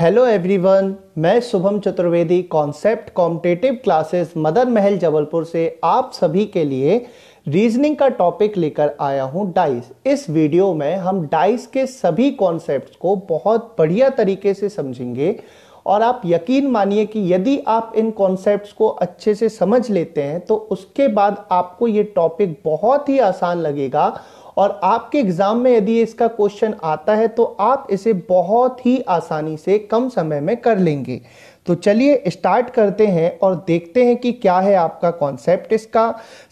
hello everyone मैं Shubham Chaturvedi concept competitive classes Madan Mahal Jabalpur से आप सभी के लिए रीजनिंग का टॉपिक लेकर आया हूं डाइस इस वीडियो में हम डाइस के सभी कॉन्सेप्ट को बहुत बढ़िया तरीके से समझेंगे और आप यकीन मानिए कि यदि आप इन कॉन्सेप्ट्स को अच्छे से समझ लेते हैं तो उसके बाद आपको ये टॉपिक बहुत ही आसान लगेगा और आपके एग्जाम में यदि इसका क्वेश्चन आता है तो आप इसे बहुत ही आसानी से कम समय में कर लेंगे तो चलिए स्टार्ट करते हैं और देखते हैं कि क्या है आपका कॉन्सेप्ट इसका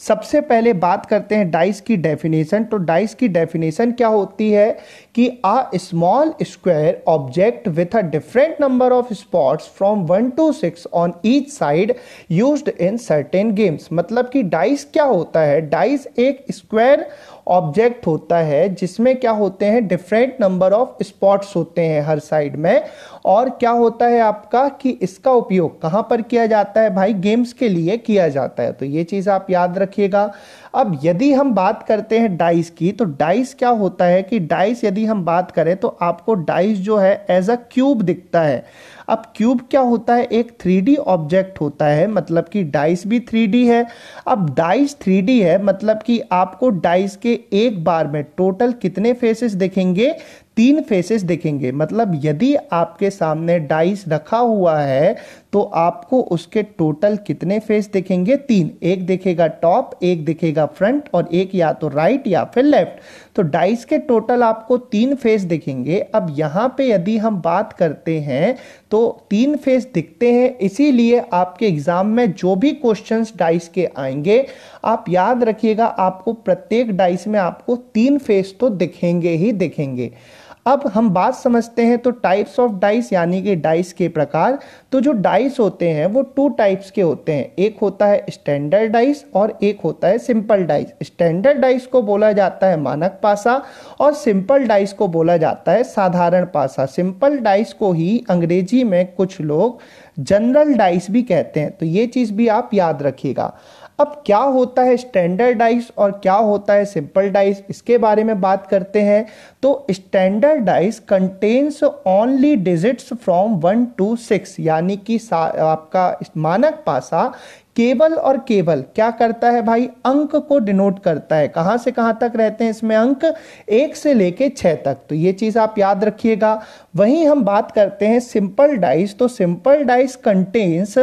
सबसे पहले बात करते हैं डाइस की डेफिनेशन तो डाइस की डेफिनेशन क्या होती है कि a small square object with a different number of spots from one to six on each side used in certain games मतलब कि डाइस क्या होता है डाइस एक स्क्वायर ऑब्जेक्ट होता है जिसमें क्या होते हैं डिफरेंट नंबर ऑफ स्पॉट्स होते हैं हर साइड में और क्या होता है आपका कि इसका उपयोग कहाँ पर किया जाता है भाई गेम्स के लिए किया जाता है तो ये चीज़ आप याद रखिएगा अब यदि हम बात करते हैं डाइस की तो डाइस क्या होता है कि डाइस यदि हम बात करें तो आपको डाइस जो है एज अ क्यूब दिखता है अब क्यूब क्या होता है एक थ्री ऑब्जेक्ट होता है मतलब कि डाइस भी थ्री है अब डाइस थ्री है मतलब कि आपको डाइस के एक बार में टोटल कितने फेसेस देखेंगे तीन फेसेस दिखेंगे मतलब यदि आपके सामने डाइस रखा हुआ है तो आपको उसके टोटल कितने फेस दिखेंगे तीन एक दिखेगा टॉप एक दिखेगा फ्रंट और एक या तो राइट या फिर लेफ्ट तो डाइस के टोटल आपको तीन फेस दिखेंगे अब यहाँ पे यदि हम बात करते हैं तो तीन फेस दिखते हैं इसीलिए आपके एग्जाम में जो भी क्वेश्चंस डाइस के आएंगे आप याद रखिएगा आपको प्रत्येक डाइस में आपको तीन फेस तो दिखेंगे ही दिखेंगे अब हम बात समझते हैं तो टाइप्स ऑफ डाइस यानी कि डाइस के प्रकार तो जो डाइस होते हैं वो टू टाइप्स के होते हैं एक होता है स्टैंडर्ड डाइस और एक होता है सिंपल डाइस स्टैंडर्ड डाइस को बोला जाता है मानक पासा और सिंपल डाइस को बोला जाता है साधारण पासा सिंपल डाइस को ही अंग्रेजी में कुछ लोग जनरल डाइस भी कहते हैं तो ये चीज़ भी आप याद रखिएगा अब क्या होता है स्टैंडर्ड डाइस और क्या होता है सिंपल डाइस इसके बारे में बात करते हैं तो standard dice contains only digits from one to six यानी कि आपका मानक पासा केवल और केवल क्या करता है भाई अंक को डिनोट करता है कहाँ से कहाँ तक रहते हैं इसमें अंक एक से लेके छ तक तो ये चीज़ आप याद रखिएगा वहीं हम बात करते हैं सिंपल डाइस तो simple dice contains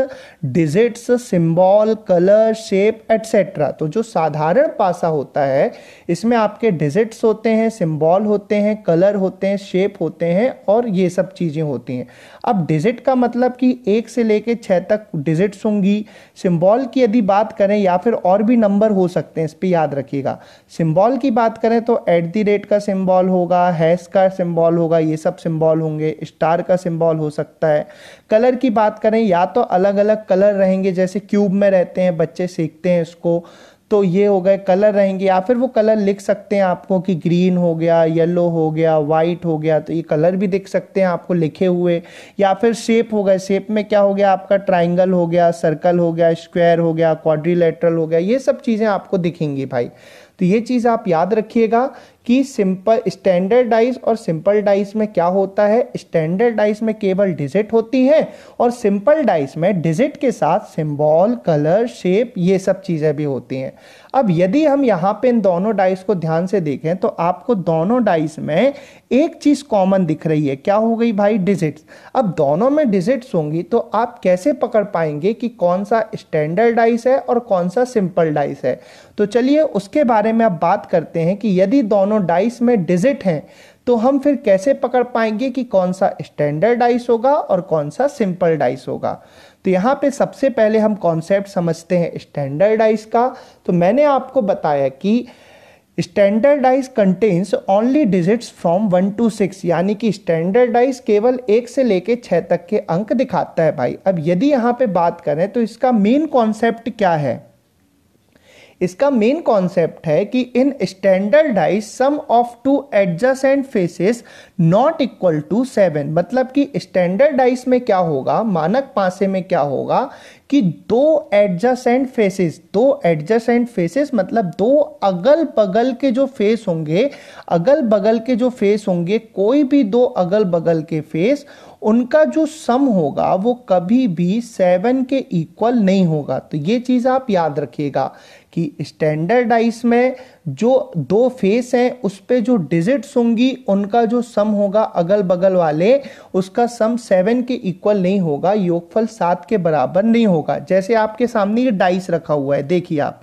digits symbol colour shape etcetera तो जो साधारण पासा होता है इसमें आपके डिजिट्स होते हैं सिंबल होते हैं कलर होते हैं शेप होते हैं और ये सब चीज़ें होती हैं अब डिजिट का मतलब कि एक से लेके छः तक डिजिट्स होंगी सिंबल की यदि बात करें या फिर और भी नंबर हो सकते हैं इस पर याद रखिएगा सिंबल की बात करें तो एट द रेट का सिंबल होगा हैश का सिंबल होगा ये सब सिंबल होंगे स्टार का सिंबल हो सकता है कलर की बात करें या तो अलग अलग कलर रहेंगे जैसे क्यूब में रहते हैं बच्चे सीखते हैं इसको तो ये हो गए कलर रहेंगे या फिर वो कलर लिख सकते हैं आपको कि ग्रीन हो गया येलो हो गया वाइट हो गया तो ये कलर भी दिख सकते हैं आपको लिखे हुए या फिर शेप हो गए शेप में क्या हो गया आपका ट्राइंगल हो गया सर्कल हो गया स्क्वायर हो गया क्वाड्रिलेटरल हो गया ये सब चीज़ें आपको दिखेंगी भाई तो ये चीज़ आप याद रखिएगा कि सिंपल स्टैंडर्ड डाइस और सिंपल डाइस में क्या होता है स्टैंडर्ड डाइस में केवल डिजिट होती है और सिंपल डाइस में डिजिट के साथ सिंबल कलर शेप ये सब चीज़ें भी होती हैं अब यदि हम यहाँ पे इन दोनों डाइस को ध्यान से देखें तो आपको दोनों डाइस में एक चीज़ कॉमन दिख रही है क्या हो गई भाई डिजिट्स अब दोनों में डिजिट्स होंगी तो आप कैसे पकड़ पाएंगे कि कौन सा स्टैंडर्ड डाइस है और कौन सा सिंपल डाइस है तो चलिए उसके बारे में अब बात करते हैं कि यदि दोनों डाइस में डिजिट हैं तो हम फिर कैसे पकड़ पाएंगे कि कौन सा स्टैंडर्ड डाइस होगा और कौन सा सिंपल डाइस होगा तो यहाँ पे सबसे पहले हम कॉन्सेप्ट समझते हैं स्टैंडर्डाइज का तो मैंने आपको बताया कि standard dice contains only digits from one to six यानी कि स्टैंडर्डाइज केवल एक से लेके छः तक के अंक दिखाता है भाई अब यदि यहाँ पे बात करें तो इसका मेन कॉन्सेप्ट क्या है इसका मेन कॉन्सेप्ट है कि in standard dice sum of two adjacent faces not equal to seven मतलब कि स्टैंडर्डाइज में क्या होगा मानक पासे में क्या होगा कि दो एडजस्टेंट फेसेस दो एडजस्टेंट फेसेस मतलब दो अगल बगल के जो फेस होंगे अगल बगल के जो फेस होंगे कोई भी दो अगल बगल के फेस उनका जो सम होगा वो कभी भी सेवन के इक्वल नहीं होगा तो ये चीज़ आप याद रखिएगा कि स्टैंडर्डाइज में जो दो फेस हैं उस पर जो डिजिट्स होंगी उनका जो सम होगा अगल बगल वाले उसका सम सेवन के इक्वल नहीं होगा योगफल सात के बराबर नहीं होगा जैसे आपके सामने ये डाइस रखा हुआ है देखिए आप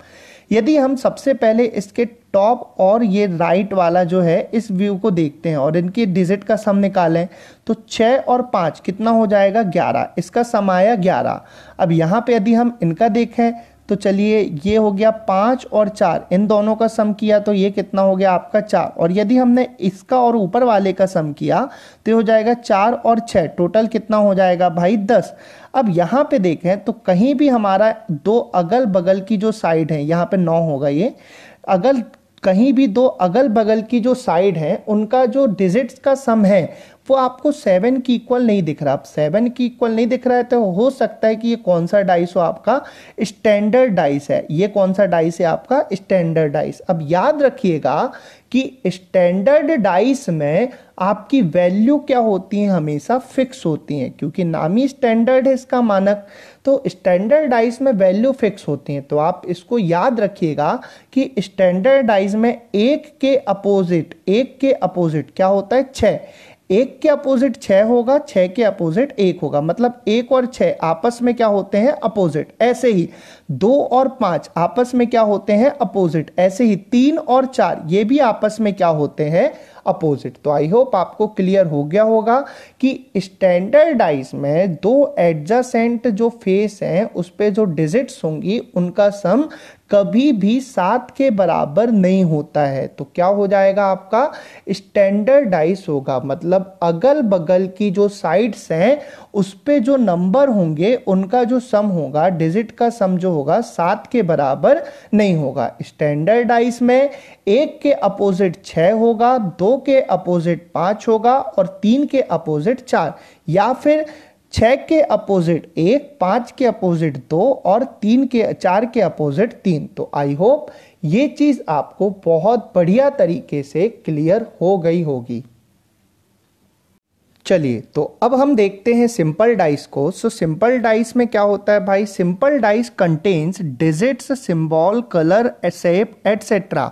यदि हम सबसे पहले इसके टॉप और ये राइट वाला जो है इस व्यू को देखते हैं और इनके डिजिट का सम निकालें तो छः और पाँच कितना हो जाएगा ग्यारह इसका सम आया ग्यारह अब यहाँ पे यदि हम इनका देखें तो चलिए ये हो गया पाँच और चार इन दोनों का सम किया तो ये कितना हो गया आपका चार और यदि हमने इसका और ऊपर वाले का सम किया तो हो जाएगा चार और छः टोटल कितना हो जाएगा भाई दस अब यहाँ पे देखें तो कहीं भी हमारा दो अगल बगल की जो साइड है यहाँ पे नौ होगा ये अगल कहीं भी दो अगल बगल की जो साइड है उनका जो डिजिट्स का सम है वो आपको सेवन की इक्वल नहीं दिख रहा आप सेवन की इक्वल नहीं दिख रहा है तो हो सकता है कि ये कौन सा डाइस हो आपका स्टैंडर्ड डाइस है ये कौन सा डाइस है आपका स्टैंडर्ड डाइस अब याद रखिएगा कि स्टैंडर्ड डाइस में आपकी वैल्यू क्या होती है हमेशा फिक्स होती हैं क्योंकि नाम ही स्टैंडर्ड है इसका मानक तो स्टैंडर्ड डाइस में वैल्यू फिक्स होती हैं तो आप इसको याद रखिएगा कि स्टैंडर्ड डाइस में एक के अपोजिट एक के अपोजिट क्या होता है छः एक के अपोजिट छः होगा छः के अपोजिट एक होगा मतलब एक और छः आपस में क्या होते हैं अपोजिट ऐसे ही दो और पाँच आपस में क्या होते हैं अपोजिट ऐसे ही तीन और चार ये भी आपस में क्या होते हैं अपोजिट तो आई होप आपको क्लियर हो गया होगा कि स्टैंडर्डाइज में दो एडजसेंट जो फेस हैं उस पर जो डिजिट्स होंगी उनका सम कभी भी सात के बराबर नहीं होता है तो क्या हो जाएगा आपका स्टैंडर्डाइज होगा मतलब अगल बगल की जो साइड्स हैं उस पर जो नंबर होंगे उनका जो सम होगा डिजिट का सम जो होगा सात के बराबर नहीं होगा स्टैंडर्डाइज में एक के अपोजिट छः होगा दो के अपोजिट पाँच होगा और तीन के अपोजिट चार या फिर छः के अपोजिट एक पाँच के अपोजिट दो और तीन के चार के अपोजिट तीन तो आई होप ये चीज़ आपको बहुत बढ़िया तरीके से क्लियर हो गई होगी चलिए तो अब हम देखते हैं सिंपल डाइस को सो सिंपल डाइस में क्या होता है भाई simple dice contains digits symbol colour एसेप एटसेट्रा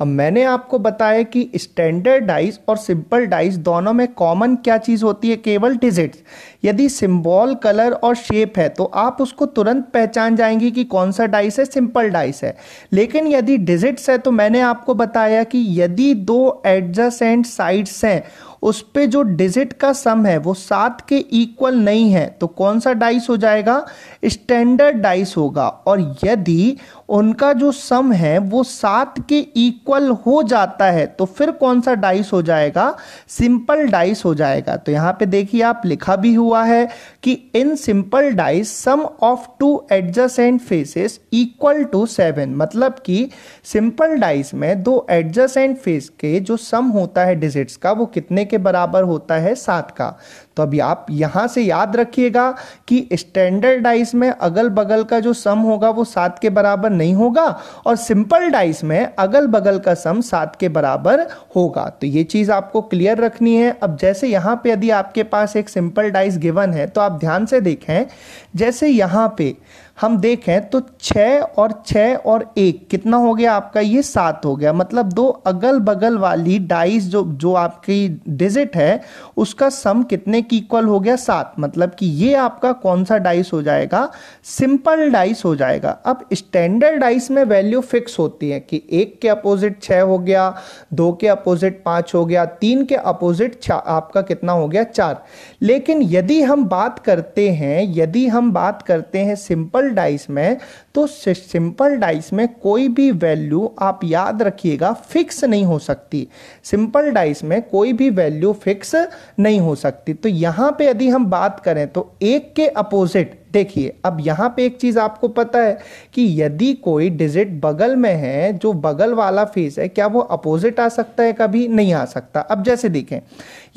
अब मैंने आपको बताया कि स्टैंडर्ड डाइस और सिंपल डाइस दोनों में कॉमन क्या चीज़ होती है केवल डिजिट्स यदि सिंबल कलर और शेप है तो आप उसको तुरंत पहचान जाएंगी कि कौन सा डाइस है सिंपल डाइस है लेकिन यदि डिजिट्स है तो मैंने आपको बताया कि यदि दो एडजसेंट साइड्स हैं उस पर जो डिजिट का सम है वो सात के इक्वल नहीं है तो कौन सा डाइस हो जाएगा स्टैंडर्ड डाइस होगा और यदि उनका जो सम है वो सात के इक्वल हो जाता है तो फिर कौन सा डाइस हो जाएगा सिंपल डाइस हो जाएगा तो यहाँ पे देखिए आप लिखा भी हुआ है कि in simple dice sum of two adjacent faces equal to seven मतलब कि सिंपल डाइस में दो एडजस्टेंट फेस के जो सम होता है डिजिट्स का वो कितने के बराबर होता है सात का तो अभी आप यहां से याद रखिएगा कि स्टैंडर्ड डाइस में अगल बगल का जो सम होगा वो सात के बराबर नहीं होगा और सिंपल डाइस में अगल बगल का सम सात के बराबर होगा तो ये चीज आपको क्लियर रखनी है अब जैसे यहां पे यदि आपके पास एक सिंपल डाइस गिवन है तो आप ध्यान से देखें जैसे यहां पे हम देखें तो छ और छ और एक कितना हो गया आपका ये सात हो गया मतलब दो अगल बगल वाली डाइस जो जो आपकी डिजिट है उसका सम कितने एक इक्वल हो गया सात मतलब कि ये आपका कौन सा डाइस हो जाएगा सिंपल डाइस हो जाएगा अब स्टैंडर्ड डाइस में वैल्यू फिक्स होती है कि एक के अपोजिट छः हो गया दो के अपोजिट पाँच हो गया तीन के अपोजिट आपका कितना हो गया चार लेकिन यदि हम बात करते हैं यदि हम बात करते हैं सिंपल डाइस में तो सिंपल डाइस में कोई भी वैल्यू आप याद रखिएगा फिक्स नहीं हो सकती सिंपल डाइस में कोई भी वैल्यू फिक्स नहीं हो सकती तो यहां पे यदि हम बात करें तो एक के अपोजिट देखिए अब यहाँ पे एक चीज़ आपको पता है कि यदि कोई डिजिट बगल में है जो बगल वाला फेस है क्या वो अपोजिट आ सकता है कभी नहीं आ सकता अब जैसे देखें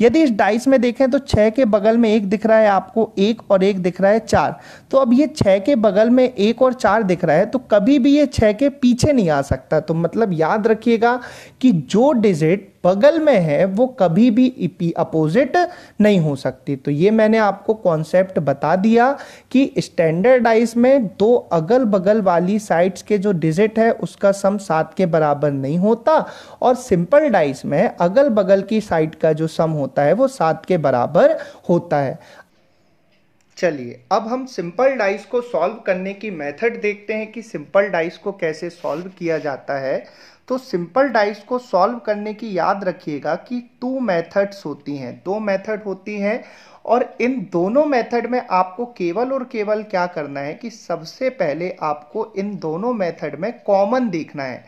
यदि इस डाइस में देखें तो छः के बगल में एक दिख रहा है आपको एक और एक दिख रहा है चार तो अब ये छः के बगल में एक और चार दिख रहा है तो कभी भी ये छः के पीछे नहीं आ सकता तो मतलब याद रखिएगा कि जो डिजिट बगल में है वो कभी भी अपोजिट नहीं हो सकती तो ये मैंने आपको कॉन्सेप्ट बता दिया कि स्टैंडर्डाइज में दो अगल बगल वाली साइड्स के जो डिजिट है उसका सम सात के बराबर नहीं होता और सिंपल डाइस में अगल बगल की साइड का जो सम होता है वो सात के बराबर होता है चलिए अब हम सिंपल डाइस को सॉल्व करने की मेथड देखते हैं कि सिंपल डाइस को कैसे सॉल्व किया जाता है तो सिंपल डाइस को सॉल्व करने की याद रखिएगा कि टू मेथड्स होती हैं दो मेथड होती हैं और इन दोनों मेथड में आपको केवल और केवल क्या करना है कि सबसे पहले आपको इन दोनों मेथड में कॉमन देखना है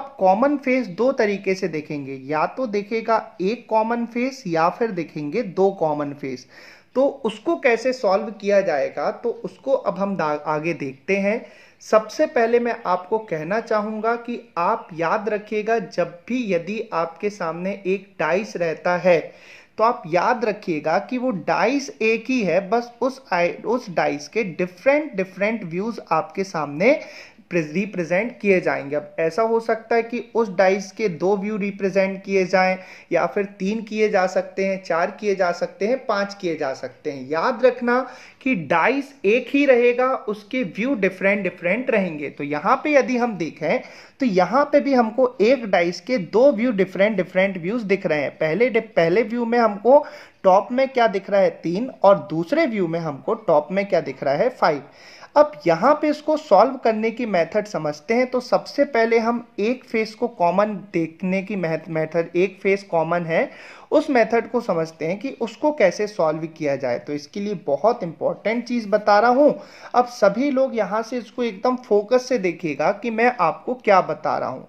अब कॉमन फेस दो तरीके से देखेंगे या तो देखेगा एक कॉमन फेस या फिर देखेंगे दो कॉमन फेस तो उसको कैसे सॉल्व किया जाएगा तो उसको अब हम आगे देखते हैं सबसे पहले मैं आपको कहना चाहूँगा कि आप याद रखिएगा जब भी यदि आपके सामने एक डाइस रहता है तो आप याद रखिएगा कि वो डाइस एक ही है बस उस उस डाइस के डिफरेंट डिफरेंट व्यूज आपके सामने रिप्रेजेंट किए जाएंगे अब ऐसा हो सकता है कि उस डाइस के दो व्यू रिप्रेजेंट किए जाएं या फिर तीन किए जा सकते हैं चार किए जा सकते हैं पांच किए जा सकते हैं याद रखना कि डाइस एक ही रहेगा उसके व्यू डिफरेंट डिफरेंट रहेंगे तो यहाँ पे यदि हम देखें तो यहाँ पे भी हमको एक डाइस के दो व्यू डिफरेंट डिफरेंट व्यूज दिख रहे हैं पहले पहले व्यू में हमको टॉप में क्या दिख रहा है तीन और दूसरे व्यू में हमको टॉप में क्या दिख रहा है फाइव अब यहाँ पे इसको सॉल्व करने की मेथड समझते हैं तो सबसे पहले हम एक फेस को कॉमन देखने की मेथड एक फेस कॉमन है उस मेथड को समझते हैं कि उसको कैसे सॉल्व किया जाए तो इसके लिए बहुत इंपॉर्टेंट चीज़ बता रहा हूँ अब सभी लोग यहाँ से इसको एकदम फोकस से देखिएगा कि मैं आपको क्या बता रहा हूँ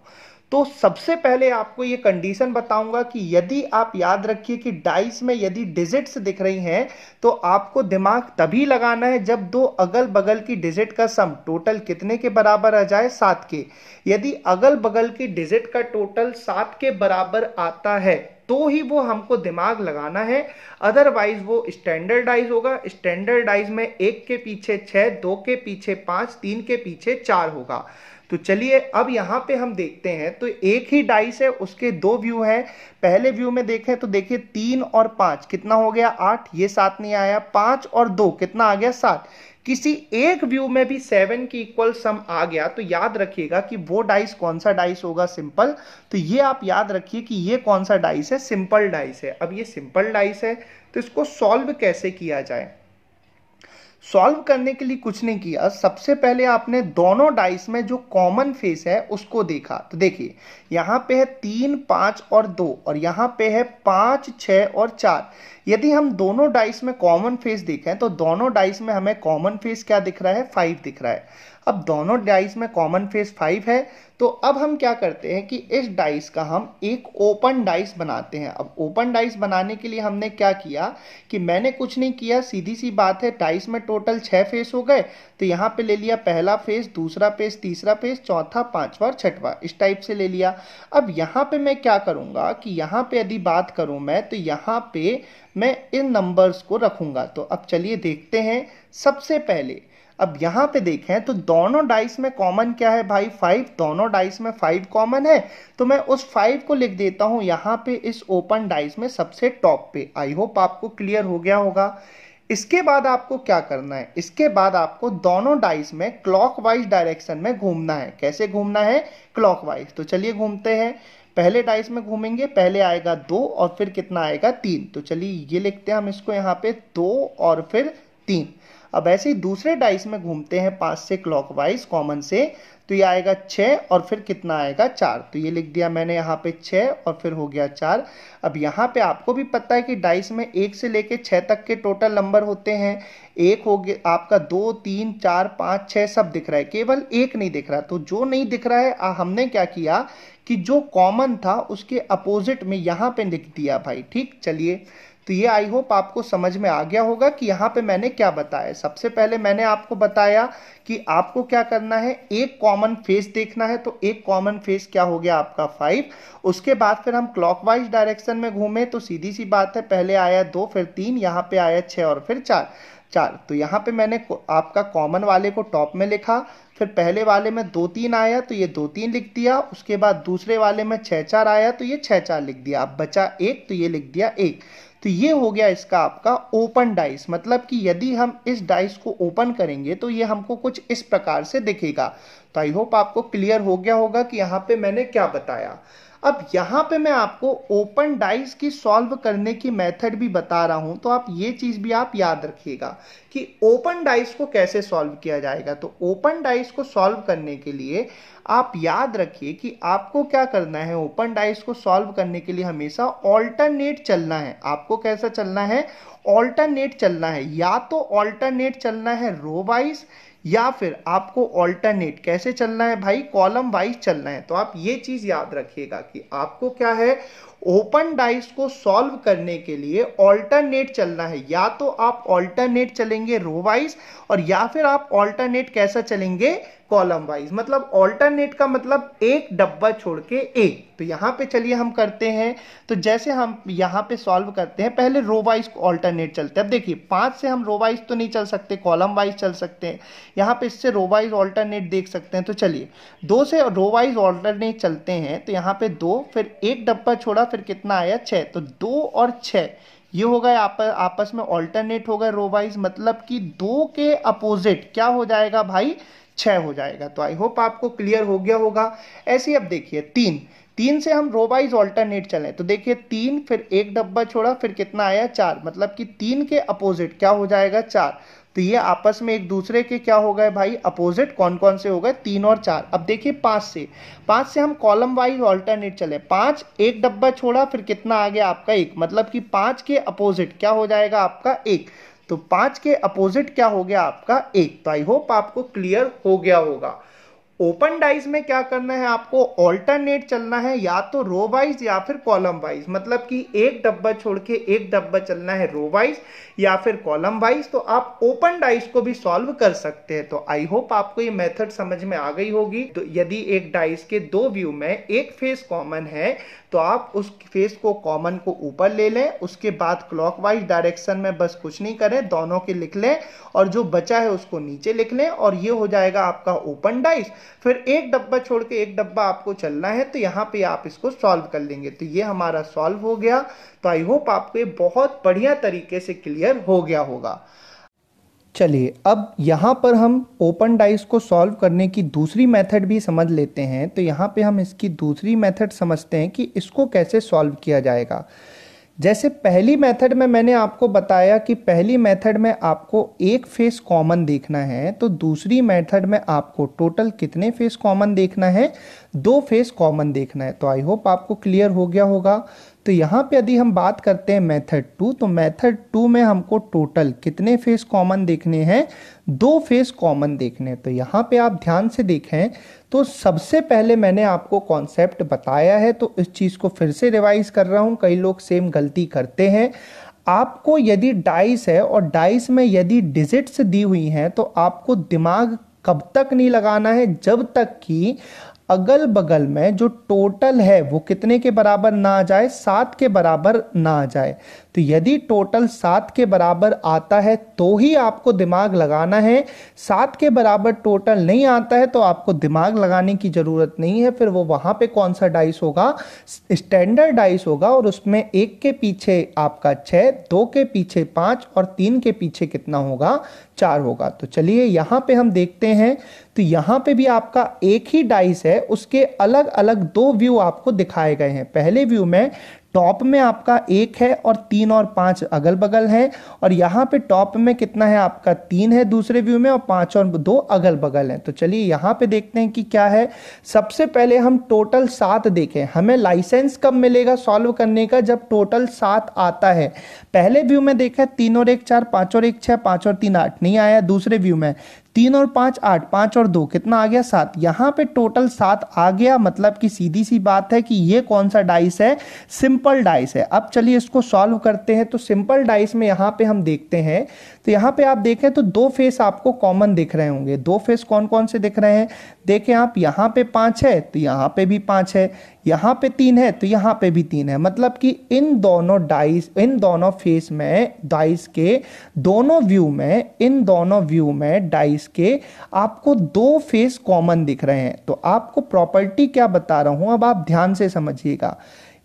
तो सबसे पहले आपको ये कंडीशन बताऊंगा कि यदि आप याद रखिए कि डाइस में यदि डिजिट्स दिख रही हैं तो आपको दिमाग तभी लगाना है जब दो अगल बगल की डिजिट का सम टोटल कितने के बराबर आ जाए सात के यदि अगल बगल की डिजिट का टोटल सात के बराबर आता है तो ही वो हमको दिमाग लगाना है अदरवाइज वो स्टैंडर्डाइज होगा स्टैंडर्डाइज में एक के पीछे छः दो के पीछे पाँच तीन के पीछे चार होगा तो चलिए अब यहाँ पे हम देखते हैं तो एक ही डाइस है उसके दो व्यू है पहले व्यू में देखें तो देखिए तीन और पाँच कितना हो गया आठ ये सात नहीं आया पाँच और दो कितना आ गया सात किसी एक व्यू में भी सेवन की इक्वल सम आ गया तो याद रखिएगा कि वो डाइस कौन सा डाइस होगा सिंपल तो ये आप याद रखिए कि ये कौन सा डाइस है सिंपल डाइस है अब ये सिंपल डाइस है तो इसको सॉल्व कैसे किया जाए सॉल्व करने के लिए कुछ नहीं किया सबसे पहले आपने दोनों डाइस में जो कॉमन फेस है उसको देखा तो देखिए यहाँ पे है तीन पाँच और दो और यहाँ पे है पाँच छः और चार यदि हम दोनों डाइस में कॉमन फेस देखें तो दोनों डाइस में हमें कॉमन फेस क्या दिख रहा है फाइव दिख रहा है अब दोनों डाइस में कॉमन फेस फाइव है तो अब हम क्या करते हैं कि इस डाइस का हम एक ओपन डाइस बनाते हैं अब ओपन डाइस बनाने के लिए हमने क्या किया कि मैंने कुछ नहीं किया सीधी सी बात है डाइस में टोटल छः फेस हो गए तो यहाँ पे ले लिया पहला फेस दूसरा फेस तीसरा फेस चौथा पाँचवा और छठवा इस टाइप से ले लिया अब यहाँ पर मैं क्या करूँगा कि यहाँ पर यदि बात करूँ मैं तो यहाँ पर मैं इन नंबर्स को रखूँगा तो अब चलिए देखते हैं सबसे पहले अब यहां पे देखें तो दोनों डाइस में कॉमन क्या है भाई फाइव दोनों डाइस में फाइव कॉमन है तो मैं उस फाइव को लिख देता हूं यहां पे इस ओपन डाइस में सबसे टॉप पे आई होप आपको क्लियर हो गया होगा इसके बाद आपको क्या करना है इसके बाद आपको दोनों डाइस में क्लॉकवाइज डायरेक्शन में घूमना है कैसे घूमना है क्लॉकवाइज तो चलिए घूमते हैं पहले डाइस में घूमेंगे पहले आएगा दो और फिर कितना आएगा तीन तो चलिए ये लिखते हैं हम इसको यहाँ पे दो और फिर तीन अब ऐसे ही दूसरे डाइस में घूमते हैं पांच से क्लॉकवाइज कॉमन से तो ये आएगा छः और फिर कितना आएगा चार तो ये लिख दिया मैंने यहाँ पे छः और फिर हो गया चार अब यहाँ पे आपको भी पता है कि डाइस में एक से लेके छः तक के टोटल नंबर होते हैं एक हो गया आपका दो तीन चार पाँच छः सब दिख रहा है केवल एक नहीं दिख रहा तो जो नहीं दिख रहा है आ, हमने क्या किया कि जो कॉमन था उसके अपोजिट में यहाँ पे लिख दिया भाई ठीक चलिए तो ये आई होप आपको समझ में आ गया होगा कि यहाँ पे मैंने क्या बताया सबसे पहले मैंने आपको बताया कि आपको क्या करना है एक कॉमन फेस देखना है तो एक कॉमन फेस क्या हो गया आपका फाइव उसके बाद फिर हम क्लॉकवाइज डायरेक्शन में घूमे तो सीधी सी बात है पहले आया दो फिर तीन यहाँ पे आया छः और फिर चार चार तो यहाँ पे मैंने आपका कॉमन वाले को टॉप में लिखा फिर पहले वाले में दो तीन आया तो ये दो तीन लिख दिया उसके बाद दूसरे वाले में छः चार आया तो ये छः चार लिख दिया अब बचा एक तो ये लिख दिया एक तो ये हो गया इसका आपका ओपन डाइस मतलब कि यदि हम इस डाइस को ओपन करेंगे तो ये हमको कुछ इस प्रकार से दिखेगा तो आई होप आपको क्लियर हो गया होगा कि यहाँ पे मैंने क्या बताया अब यहाँ पे मैं आपको ओपन डाइस की सॉल्व करने की मेथड भी बता रहा हूँ तो आप ये चीज़ भी आप याद रखिएगा कि ओपन डाइस को कैसे सॉल्व किया जाएगा तो ओपन डाइस को सॉल्व करने के लिए आप याद रखिए कि आपको क्या करना है ओपन डाइस को सॉल्व करने के लिए हमेशा ऑल्टरनेट चलना है आपको कैसा चलना है ऑल्टरनेट चलना है या तो ऑल्टरनेट चलना है रो वाइज या फिर आपको ऑल्टरनेट कैसे चलना है भाई कॉलम वाइज चलना है तो आप ये चीज याद रखिएगा कि आपको क्या है ओपन डाइस को सॉल्व करने के लिए ऑल्टरनेट चलना है या तो आप ऑल्टरनेट चलेंगे रो वाइज और या फिर आप ऑल्टरनेट कैसा चलेंगे कॉलम वाइज मतलब ऑल्टरनेट का मतलब एक डब्बा छोड़ के एक तो यहाँ पे चलिए हम करते हैं तो जैसे हम यहाँ पे सॉल्व करते हैं पहले रो वाइज ऑल्टरनेट चलते हैं अब देखिए पाँच से हम रो वाइज तो नहीं चल सकते कॉलम वाइज चल सकते हैं यहाँ पे इससे रो वाइज ऑल्टरनेट देख सकते हैं तो चलिए दो से रो वाइज ऑल्टरनेट चलते हैं तो यहाँ पे दो फिर एक डब्बा छोड़ा फिर कितना आया छः तो दो और छः ये हो गए आप, आपस में ऑल्टरनेट हो गए रोवाइज मतलब कि दो के अपोजिट क्या हो जाएगा भाई छः हो जाएगा तो आई होप आपको क्लियर हो गया होगा ऐसे ही अब देखिए तीन तीन से हम रो ऑल्टरनेट चले तो देखिए तीन फिर एक डब्बा छोड़ा फिर कितना आया चार मतलब कि तीन के अपोजिट क्या हो जाएगा चार तो ये आपस में एक दूसरे के क्या हो गए भाई अपोजिट कौन कौन से हो गए तीन और चार अब देखिए पांच से पांच से हम कॉलम वाइज ऑल्टरनेट चले पांच एक डब्बा छोड़ा फिर कितना आ गया आपका एक मतलब कि पांच के अपोजिट क्या हो जाएगा आपका एक तो पांच के अपोजिट क्या हो गया आपका एक तो आई होप आपको क्लियर हो गया होगा ओपन डाइज में क्या करना है आपको ऑल्टरनेट चलना है या तो रो वाइज या फिर कॉलम वाइज मतलब कि एक डब्बा छोड़ के एक डब्बा चलना है रो वाइज या फिर कॉलम वाइज तो आप ओपन डाइज को भी सॉल्व कर सकते हैं तो आई होप आपको ये मेथड समझ में आ गई होगी तो यदि एक डाइस के दो व्यू में एक फेस कॉमन है तो आप उस फेस को कॉमन को ऊपर ले लें उसके बाद क्लॉकवाइज डायरेक्शन में बस कुछ नहीं करें दोनों के लिख लें और जो बचा है उसको नीचे लिख लें और ये हो जाएगा आपका ओपन डाइस फिर एक डब्बा छोड़ के एक डब्बा आपको चलना है तो यहाँ पे आप इसको सॉल्व कर लेंगे तो ये हमारा सॉल्व हो गया तो आई होप आपको ये बहुत बढ़िया तरीके से क्लियर हो गया होगा चलिए अब यहाँ पर हम ओपन डाइस को सॉल्व करने की दूसरी मेथड भी समझ लेते हैं तो यहाँ पे हम इसकी दूसरी मेथड समझते हैं कि इसको कैसे सॉल्व किया जाएगा जैसे पहली मेथड में मैंने आपको बताया कि पहली मेथड में आपको एक फेस कॉमन देखना है तो दूसरी मेथड में आपको टोटल कितने फेस कॉमन देखना है दो फेस कॉमन देखना है तो आई होप आपको क्लियर हो गया होगा तो यहाँ पे यदि हम बात करते हैं मेथड टू तो मेथड टू में हमको टोटल कितने फेस कॉमन देखने हैं दो फेस कॉमन देखने हैं तो यहाँ पे आप ध्यान से देखें तो सबसे पहले मैंने आपको कॉन्सेप्ट बताया है तो इस चीज़ को फिर से रिवाइज कर रहा हूँ कई लोग सेम गलती करते हैं आपको यदि डाइस है और डाइस में यदि डिजिट्स दी हुई हैं तो आपको दिमाग कब तक नहीं लगाना है जब तक कि अगल बगल में जो टोटल है वो कितने के बराबर ना आ जाए सात के बराबर ना आ जाए तो यदि टोटल सात के बराबर आता है तो ही आपको दिमाग लगाना है सात के बराबर टोटल नहीं आता है तो आपको दिमाग लगाने की ज़रूरत नहीं है फिर वो वहां पे कौन सा डाइस होगा स्टैंडर्ड डाइस होगा और उसमें एक के पीछे आपका छः दो के पीछे पाँच और तीन के पीछे कितना होगा चार होगा तो चलिए यहाँ पे हम देखते हैं तो यहाँ पे भी आपका एक ही डाइस है उसके अलग अलग दो व्यू आपको दिखाए गए हैं पहले व्यू में टॉप में आपका एक है और तीन और पांच अगल बगल है और यहाँ पे टॉप में कितना है आपका तीन है दूसरे व्यू में और पांच और दो अगल बगल हैं तो चलिए यहाँ पे देखते हैं कि क्या है सबसे पहले हम टोटल सात देखें हमें लाइसेंस कब मिलेगा सॉल्व करने का जब टोटल सात आता है पहले व्यू में देखा तीन और एक चार पाँच और एक छः पाँच और तीन आठ नहीं आया दूसरे व्यू में तीन और पाँच आठ पाँच और दो कितना आ गया सात यहाँ पे टोटल सात आ गया मतलब कि सीधी सी बात है कि ये कौन सा डाइस है सिंपल डाइस है अब चलिए इसको सॉल्व करते हैं तो सिंपल डाइस में यहाँ पे हम देखते हैं तो यहाँ पे आप देखें तो दो फेस आपको कॉमन दिख रहे होंगे दो फेस कौन कौन से दिख रहे हैं देखें आप यहाँ पे पाँच है तो यहाँ पे भी पाँच है यहाँ पे तीन है तो यहाँ पे भी तीन है मतलब कि इन दोनों डाइस इन दोनों फेस में डाइस के दोनों व्यू में इन दोनों व्यू में डाइस के आपको दो फेस कॉमन दिख रहे हैं तो आपको प्रॉपर्टी क्या बता रहा हूँ अब आप ध्यान से समझिएगा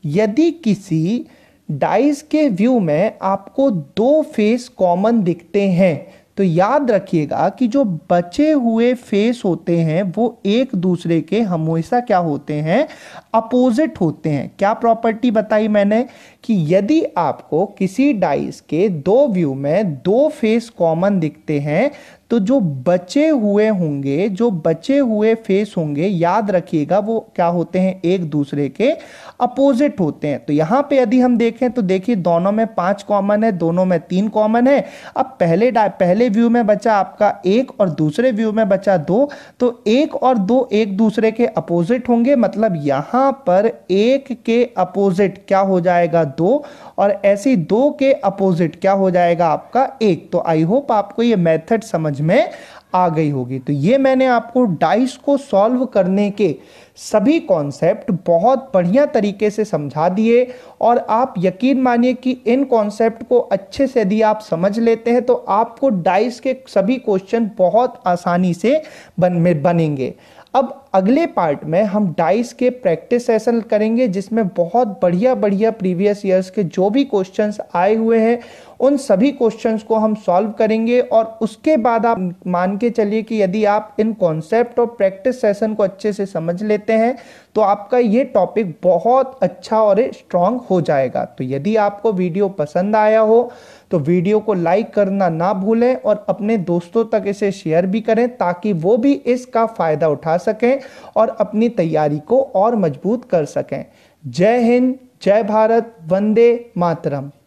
यदि किसी डाइस के व्यू में आपको दो फेस कॉमन दिखते हैं तो याद रखिएगा कि जो बचे हुए फेस होते हैं वो एक दूसरे के हमेशा क्या होते हैं अपोजिट होते हैं क्या प्रॉपर्टी बताई मैंने कि यदि आपको किसी डाइस के दो व्यू में दो फेस कॉमन दिखते हैं तो जो बचे हुए होंगे जो बचे हुए फेस होंगे याद रखिएगा वो क्या होते हैं एक दूसरे के अपोजिट होते हैं तो यहाँ पे यदि हम देखें तो देखिए दोनों में पांच कॉमन है दोनों में तीन कॉमन है अब पहले पहले व्यू में बचा आपका एक और दूसरे व्यू में बचा दो तो एक और दो एक दूसरे के अपोजिट होंगे मतलब यहाँ पर एक के अपोजिट क्या हो जाएगा दो और ऐसी दो के अपोजिट क्या हो जाएगा आपका एक तो आई होप आपको ये मेथड समझ में आ गई होगी तो ये मैंने आपको डाइस को सॉल्व करने के सभी कॉन्सेप्ट बहुत बढ़िया तरीके से समझा दिए और आप यकीन मानिए कि इन कॉन्सेप्ट को अच्छे से यदि आप समझ लेते हैं तो आपको डाइस के सभी क्वेश्चन बहुत आसानी से बन में बनेंगे अब अगले पार्ट में हम डाइस के प्रैक्टिस सेशन करेंगे जिसमें बहुत बढ़िया बढ़िया प्रीवियस ईयर्स के जो भी क्वेश्चंस आए हुए हैं उन सभी क्वेश्चंस को हम सॉल्व करेंगे और उसके बाद आप मान के चलिए कि यदि आप इन कॉन्सेप्ट और प्रैक्टिस सेशन को अच्छे से समझ लेते हैं तो आपका ये टॉपिक बहुत अच्छा और स्ट्रांग हो जाएगा तो यदि आपको वीडियो पसंद आया हो तो वीडियो को लाइक करना ना भूलें और अपने दोस्तों तक इसे शेयर भी करें ताकि वो भी इसका फ़ायदा उठा सकें और अपनी तैयारी को और मजबूत कर सकें जय हिंद जय भारत वंदे मातरम